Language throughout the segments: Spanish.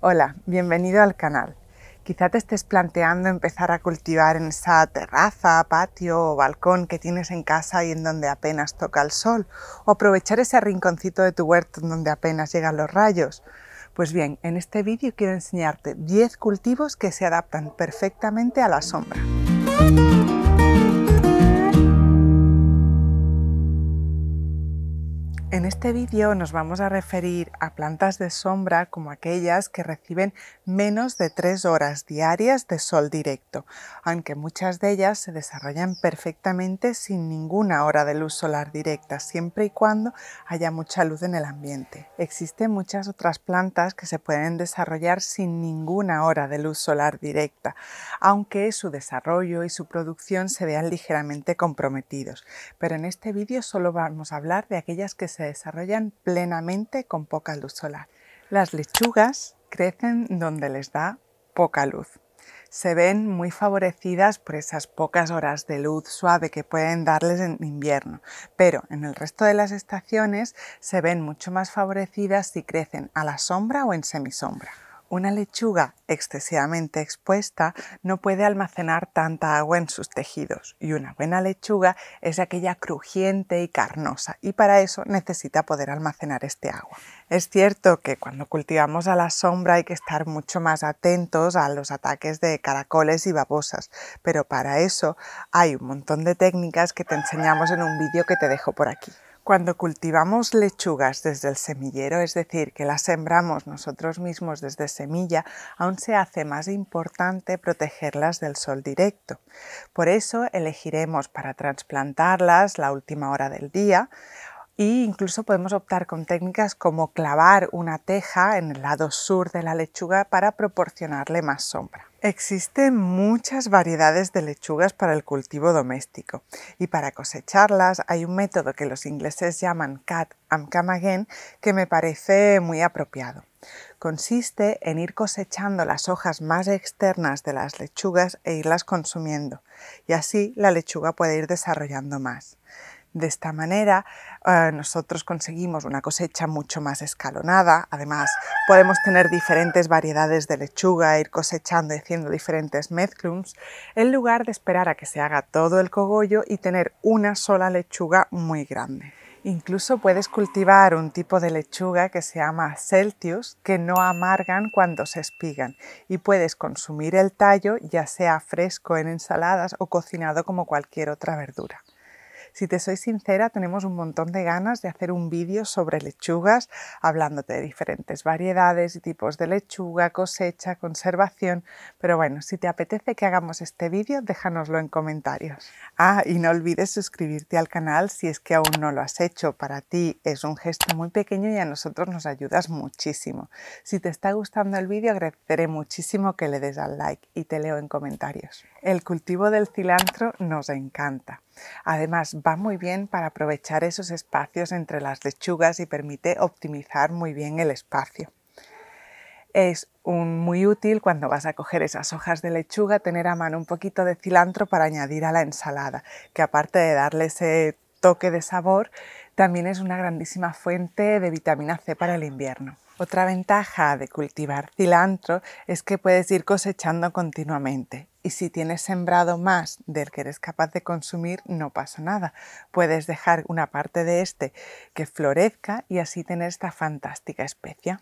Hola, bienvenido al canal. Quizá te estés planteando empezar a cultivar en esa terraza, patio o balcón que tienes en casa y en donde apenas toca el sol, o aprovechar ese rinconcito de tu huerto en donde apenas llegan los rayos. Pues bien, en este vídeo quiero enseñarte 10 cultivos que se adaptan perfectamente a la sombra. En este vídeo nos vamos a referir a plantas de sombra como aquellas que reciben menos de 3 horas diarias de sol directo, aunque muchas de ellas se desarrollan perfectamente sin ninguna hora de luz solar directa, siempre y cuando haya mucha luz en el ambiente. Existen muchas otras plantas que se pueden desarrollar sin ninguna hora de luz solar directa, aunque su desarrollo y su producción se vean ligeramente comprometidos. Pero en este vídeo solo vamos a hablar de aquellas que se se desarrollan plenamente con poca luz solar. Las lechugas crecen donde les da poca luz. Se ven muy favorecidas por esas pocas horas de luz suave que pueden darles en invierno, pero en el resto de las estaciones se ven mucho más favorecidas si crecen a la sombra o en semisombra. Una lechuga excesivamente expuesta no puede almacenar tanta agua en sus tejidos y una buena lechuga es aquella crujiente y carnosa y para eso necesita poder almacenar este agua. Es cierto que cuando cultivamos a la sombra hay que estar mucho más atentos a los ataques de caracoles y babosas, pero para eso hay un montón de técnicas que te enseñamos en un vídeo que te dejo por aquí. Cuando cultivamos lechugas desde el semillero, es decir, que las sembramos nosotros mismos desde semilla, aún se hace más importante protegerlas del sol directo. Por eso elegiremos para trasplantarlas la última hora del día, incluso podemos optar con técnicas como clavar una teja en el lado sur de la lechuga para proporcionarle más sombra. Existen muchas variedades de lechugas para el cultivo doméstico y para cosecharlas hay un método que los ingleses llaman cut and come again que me parece muy apropiado. Consiste en ir cosechando las hojas más externas de las lechugas e irlas consumiendo y así la lechuga puede ir desarrollando más. De esta manera eh, nosotros conseguimos una cosecha mucho más escalonada, además podemos tener diferentes variedades de lechuga, ir cosechando y haciendo diferentes mezclums, en lugar de esperar a que se haga todo el cogollo y tener una sola lechuga muy grande. Incluso puedes cultivar un tipo de lechuga que se llama Celtius, que no amargan cuando se espigan y puedes consumir el tallo ya sea fresco en ensaladas o cocinado como cualquier otra verdura. Si te soy sincera, tenemos un montón de ganas de hacer un vídeo sobre lechugas, hablándote de diferentes variedades y tipos de lechuga, cosecha, conservación, pero bueno, si te apetece que hagamos este vídeo, déjanoslo en comentarios. Ah, y no olvides suscribirte al canal si es que aún no lo has hecho. Para ti es un gesto muy pequeño y a nosotros nos ayudas muchísimo. Si te está gustando el vídeo, agradeceré muchísimo que le des al like y te leo en comentarios. El cultivo del cilantro nos encanta. Además, va muy bien para aprovechar esos espacios entre las lechugas y permite optimizar muy bien el espacio. Es muy útil cuando vas a coger esas hojas de lechuga tener a mano un poquito de cilantro para añadir a la ensalada, que aparte de darle ese toque de sabor, también es una grandísima fuente de vitamina C para el invierno. Otra ventaja de cultivar cilantro es que puedes ir cosechando continuamente y si tienes sembrado más del que eres capaz de consumir no pasa nada. Puedes dejar una parte de este que florezca y así tener esta fantástica especia.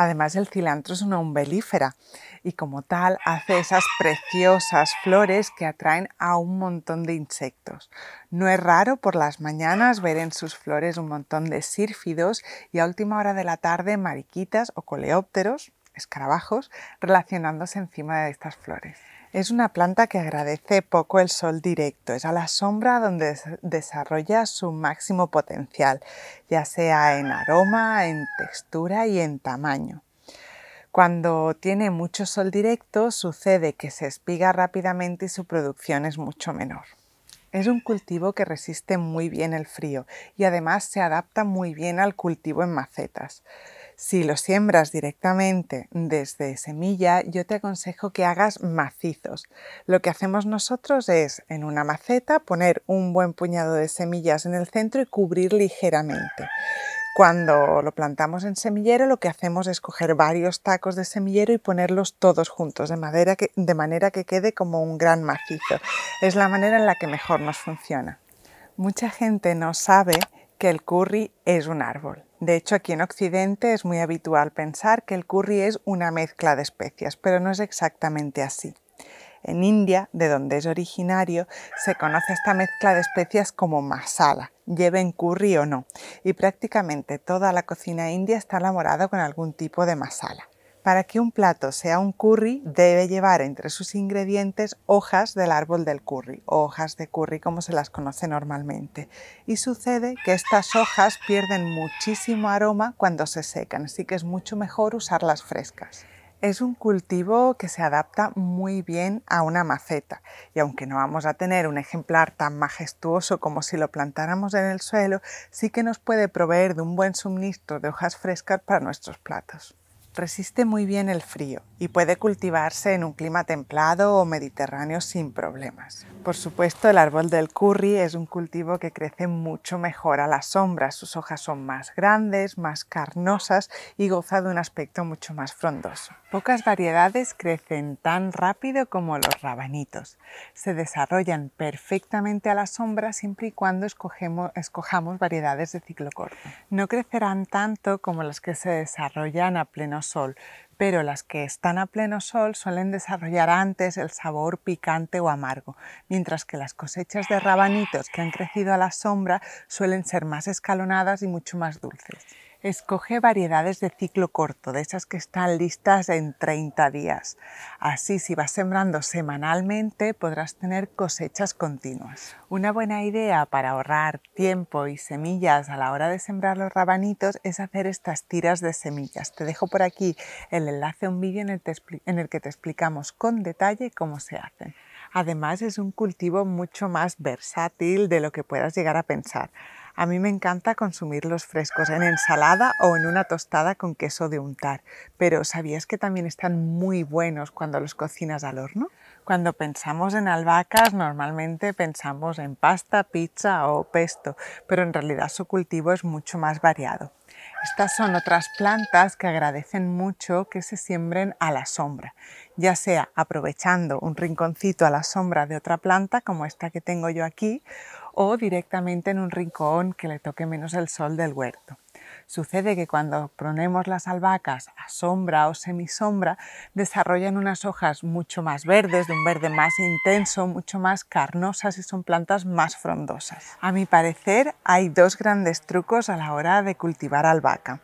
Además, el cilantro es una umbelífera y como tal hace esas preciosas flores que atraen a un montón de insectos. No es raro por las mañanas ver en sus flores un montón de sírfidos y a última hora de la tarde mariquitas o coleópteros, escarabajos, relacionándose encima de estas flores. Es una planta que agradece poco el sol directo, es a la sombra donde desarrolla su máximo potencial, ya sea en aroma, en textura y en tamaño. Cuando tiene mucho sol directo sucede que se espiga rápidamente y su producción es mucho menor. Es un cultivo que resiste muy bien el frío y además se adapta muy bien al cultivo en macetas. Si lo siembras directamente desde semilla, yo te aconsejo que hagas macizos. Lo que hacemos nosotros es en una maceta poner un buen puñado de semillas en el centro y cubrir ligeramente. Cuando lo plantamos en semillero, lo que hacemos es coger varios tacos de semillero y ponerlos todos juntos, de, madera de manera que quede como un gran macizo. Es la manera en la que mejor nos funciona. Mucha gente no sabe que el curry es un árbol. De hecho, aquí en Occidente es muy habitual pensar que el curry es una mezcla de especias, pero no es exactamente así. En India, de donde es originario, se conoce esta mezcla de especias como masala, lleven curry o no, y prácticamente toda la cocina india está elaborada con algún tipo de masala. Para que un plato sea un curry debe llevar entre sus ingredientes hojas del árbol del curry o hojas de curry como se las conoce normalmente. Y sucede que estas hojas pierden muchísimo aroma cuando se secan, así que es mucho mejor usarlas frescas. Es un cultivo que se adapta muy bien a una maceta y aunque no vamos a tener un ejemplar tan majestuoso como si lo plantáramos en el suelo, sí que nos puede proveer de un buen suministro de hojas frescas para nuestros platos resiste muy bien el frío y puede cultivarse en un clima templado o mediterráneo sin problemas. Por supuesto, el árbol del curry es un cultivo que crece mucho mejor a la sombra, sus hojas son más grandes, más carnosas y goza de un aspecto mucho más frondoso. Pocas variedades crecen tan rápido como los rabanitos. Se desarrollan perfectamente a la sombra siempre y cuando escogemos, escojamos variedades de ciclo corto. No crecerán tanto como las que se desarrollan a pleno sol, pero las que están a pleno sol suelen desarrollar antes el sabor picante o amargo, mientras que las cosechas de rabanitos que han crecido a la sombra suelen ser más escalonadas y mucho más dulces. Escoge variedades de ciclo corto, de esas que están listas en 30 días. Así, si vas sembrando semanalmente, podrás tener cosechas continuas. Una buena idea para ahorrar tiempo y semillas a la hora de sembrar los rabanitos es hacer estas tiras de semillas. Te dejo por aquí el enlace a un vídeo en, en el que te explicamos con detalle cómo se hacen. Además, es un cultivo mucho más versátil de lo que puedas llegar a pensar. A mí me encanta consumirlos frescos en ensalada o en una tostada con queso de untar, pero ¿sabías que también están muy buenos cuando los cocinas al horno? Cuando pensamos en albahacas normalmente pensamos en pasta, pizza o pesto, pero en realidad su cultivo es mucho más variado. Estas son otras plantas que agradecen mucho que se siembren a la sombra, ya sea aprovechando un rinconcito a la sombra de otra planta como esta que tengo yo aquí o directamente en un rincón que le toque menos el sol del huerto. Sucede que cuando ponemos las albahacas a sombra o semisombra, desarrollan unas hojas mucho más verdes, de un verde más intenso, mucho más carnosas y son plantas más frondosas. A mi parecer, hay dos grandes trucos a la hora de cultivar albahaca.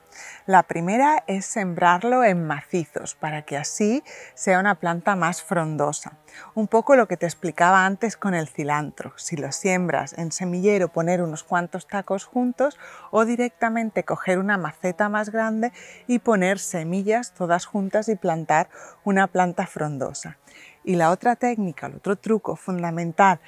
La primera es sembrarlo en macizos para que así sea una planta más frondosa. Un poco lo que te explicaba antes con el cilantro. Si lo siembras en semillero, poner unos cuantos tacos juntos o directamente coger una maceta más grande y poner semillas todas juntas y plantar una planta frondosa. Y la otra técnica, el otro truco fundamental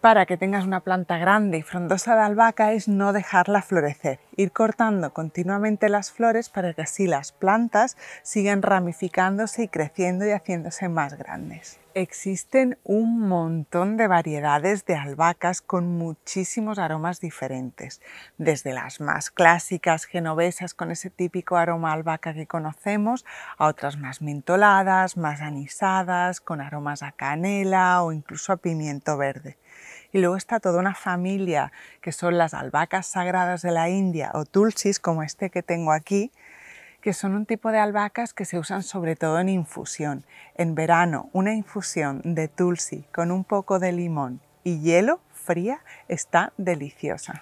para que tengas una planta grande y frondosa de albahaca es no dejarla florecer, ir cortando continuamente las flores para que así las plantas sigan ramificándose y creciendo y haciéndose más grandes. Existen un montón de variedades de albahacas con muchísimos aromas diferentes, desde las más clásicas genovesas con ese típico aroma albahaca que conocemos, a otras más mentoladas, más anisadas, con aromas a canela o incluso a pimiento verde. Y luego está toda una familia que son las albahacas sagradas de la India o tulsis como este que tengo aquí, que son un tipo de albahacas que se usan sobre todo en infusión. En verano, una infusión de tulsi con un poco de limón y hielo está deliciosa.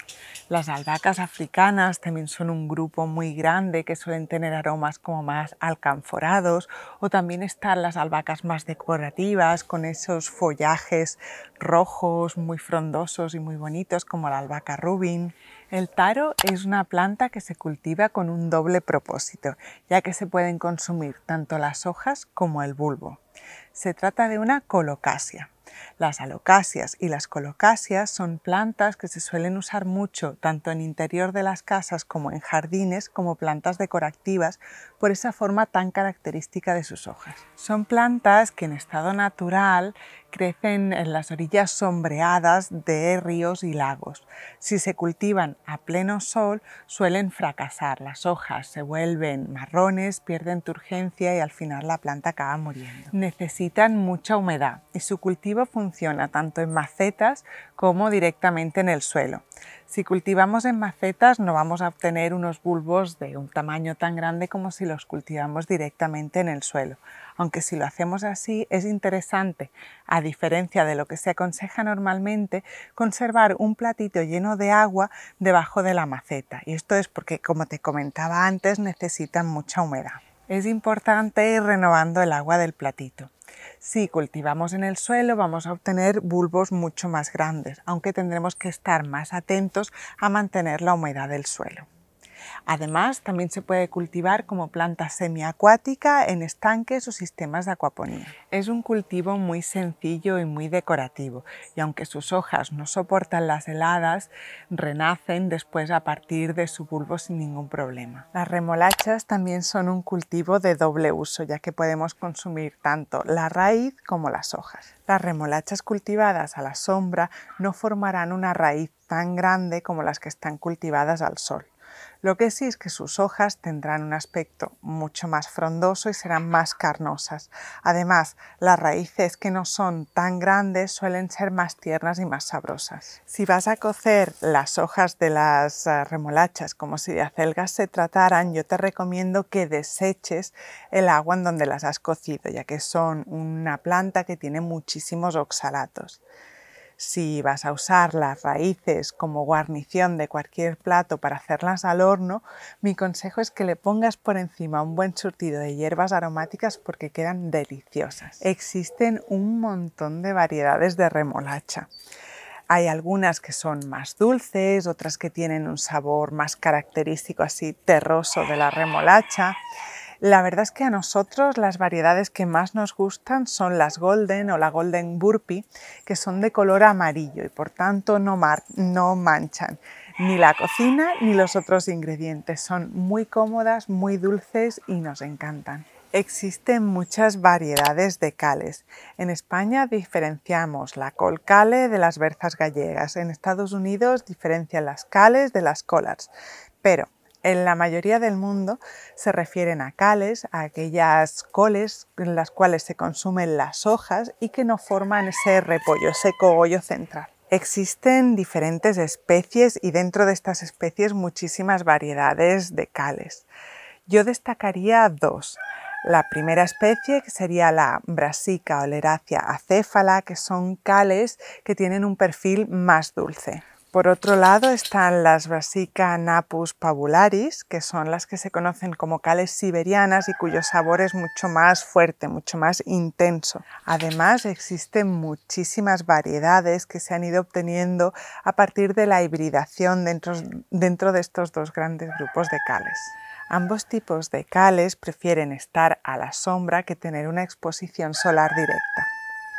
Las albahacas africanas también son un grupo muy grande que suelen tener aromas como más alcanforados o también están las albahacas más decorativas con esos follajes rojos muy frondosos y muy bonitos como la albahaca rubin. El taro es una planta que se cultiva con un doble propósito, ya que se pueden consumir tanto las hojas como el bulbo. Se trata de una colocasia, las alocasias y las colocasias son plantas que se suelen usar mucho tanto en interior de las casas como en jardines como plantas decorativas por esa forma tan característica de sus hojas. Son plantas que en estado natural crecen en las orillas sombreadas de ríos y lagos. Si se cultivan a pleno sol, suelen fracasar. Las hojas se vuelven marrones, pierden turgencia y al final la planta acaba muriendo. Necesitan mucha humedad y su cultivo funciona tanto en macetas como directamente en el suelo. Si cultivamos en macetas no vamos a obtener unos bulbos de un tamaño tan grande como si los cultivamos directamente en el suelo, aunque si lo hacemos así es interesante, a diferencia de lo que se aconseja normalmente, conservar un platito lleno de agua debajo de la maceta. Y esto es porque, como te comentaba antes, necesitan mucha humedad. Es importante ir renovando el agua del platito. Si cultivamos en el suelo vamos a obtener bulbos mucho más grandes, aunque tendremos que estar más atentos a mantener la humedad del suelo. Además, también se puede cultivar como planta semiacuática en estanques o sistemas de acuaponía. Es un cultivo muy sencillo y muy decorativo, y aunque sus hojas no soportan las heladas, renacen después a partir de su bulbo sin ningún problema. Las remolachas también son un cultivo de doble uso, ya que podemos consumir tanto la raíz como las hojas. Las remolachas cultivadas a la sombra no formarán una raíz tan grande como las que están cultivadas al sol. Lo que sí es que sus hojas tendrán un aspecto mucho más frondoso y serán más carnosas. Además, las raíces que no son tan grandes suelen ser más tiernas y más sabrosas. Si vas a cocer las hojas de las eh, remolachas como si de acelgas se trataran, yo te recomiendo que deseches el agua en donde las has cocido, ya que son una planta que tiene muchísimos oxalatos si vas a usar las raíces como guarnición de cualquier plato para hacerlas al horno, mi consejo es que le pongas por encima un buen surtido de hierbas aromáticas porque quedan deliciosas. Existen un montón de variedades de remolacha. Hay algunas que son más dulces, otras que tienen un sabor más característico así terroso de la remolacha. La verdad es que a nosotros las variedades que más nos gustan son las Golden o la Golden Burpee, que son de color amarillo y por tanto no, no manchan ni la cocina ni los otros ingredientes. Son muy cómodas, muy dulces y nos encantan. Existen muchas variedades de cales. En España diferenciamos la col cale de las berzas gallegas. En Estados Unidos diferencian las cales de las collards. Pero en la mayoría del mundo se refieren a cales, a aquellas coles en las cuales se consumen las hojas y que no forman ese repollo seco o hoyo central. Existen diferentes especies y dentro de estas especies muchísimas variedades de cales. Yo destacaría dos. La primera especie que sería la Brassica oleracea acéfala, que son cales que tienen un perfil más dulce. Por otro lado están las Brassica napus pavularis, que son las que se conocen como cales siberianas y cuyo sabor es mucho más fuerte, mucho más intenso. Además existen muchísimas variedades que se han ido obteniendo a partir de la hibridación dentro, dentro de estos dos grandes grupos de cales. Ambos tipos de cales prefieren estar a la sombra que tener una exposición solar directa.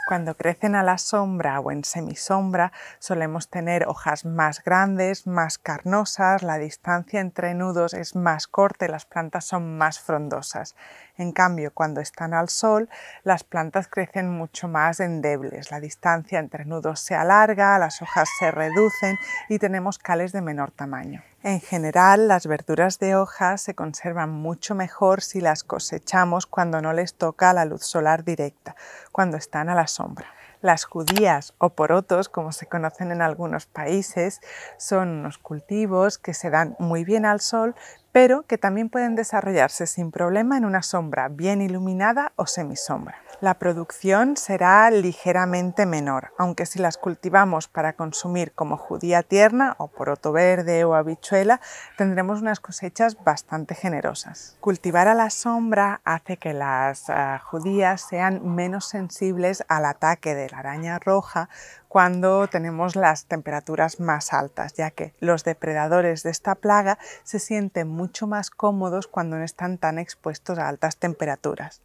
Cuando crecen a la sombra o en semisombra solemos tener hojas más grandes, más carnosas, la distancia entre nudos es más corta y las plantas son más frondosas. En cambio, cuando están al sol, las plantas crecen mucho más endebles, la distancia entre nudos se alarga, las hojas se reducen y tenemos cales de menor tamaño. En general, las verduras de hoja se conservan mucho mejor si las cosechamos cuando no les toca la luz solar directa, cuando están a la sombra. Las judías o porotos, como se conocen en algunos países, son unos cultivos que se dan muy bien al sol, pero que también pueden desarrollarse sin problema en una sombra bien iluminada o semisombra. La producción será ligeramente menor, aunque si las cultivamos para consumir como judía tierna o poroto verde o habichuela, tendremos unas cosechas bastante generosas. Cultivar a la sombra hace que las ah, judías sean menos sensibles al ataque de la araña roja cuando tenemos las temperaturas más altas, ya que los depredadores de esta plaga se sienten mucho más cómodos cuando no están tan expuestos a altas temperaturas.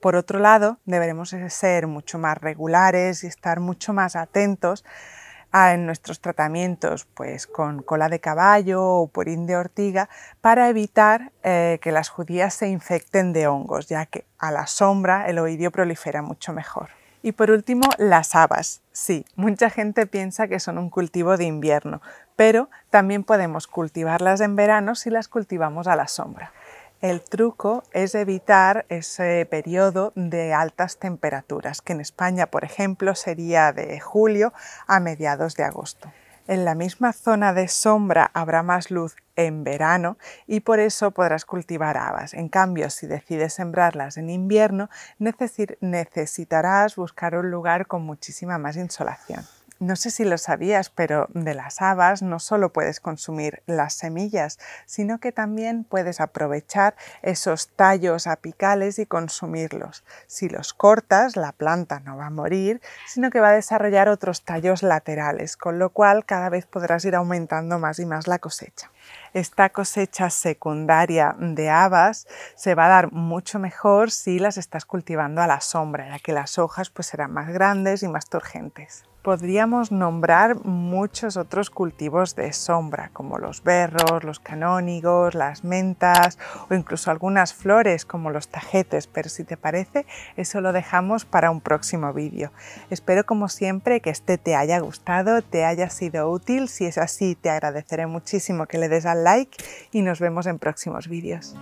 Por otro lado, deberemos ser mucho más regulares y estar mucho más atentos a, en nuestros tratamientos pues, con cola de caballo o purín de ortiga para evitar eh, que las judías se infecten de hongos, ya que a la sombra el oidio prolifera mucho mejor. Y por último, las habas. Sí, mucha gente piensa que son un cultivo de invierno, pero también podemos cultivarlas en verano si las cultivamos a la sombra. El truco es evitar ese periodo de altas temperaturas, que en España, por ejemplo, sería de julio a mediados de agosto. En la misma zona de sombra habrá más luz en verano y por eso podrás cultivar habas. En cambio, si decides sembrarlas en invierno, necesitarás buscar un lugar con muchísima más insolación. No sé si lo sabías, pero de las habas no solo puedes consumir las semillas, sino que también puedes aprovechar esos tallos apicales y consumirlos. Si los cortas, la planta no va a morir, sino que va a desarrollar otros tallos laterales, con lo cual cada vez podrás ir aumentando más y más la cosecha. Esta cosecha secundaria de habas se va a dar mucho mejor si las estás cultivando a la sombra, ya que las hojas pues serán más grandes y más turgentes podríamos nombrar muchos otros cultivos de sombra, como los berros, los canónigos, las mentas o incluso algunas flores como los tajetes, pero si te parece, eso lo dejamos para un próximo vídeo. Espero como siempre que este te haya gustado, te haya sido útil, si es así te agradeceré muchísimo que le des al like y nos vemos en próximos vídeos.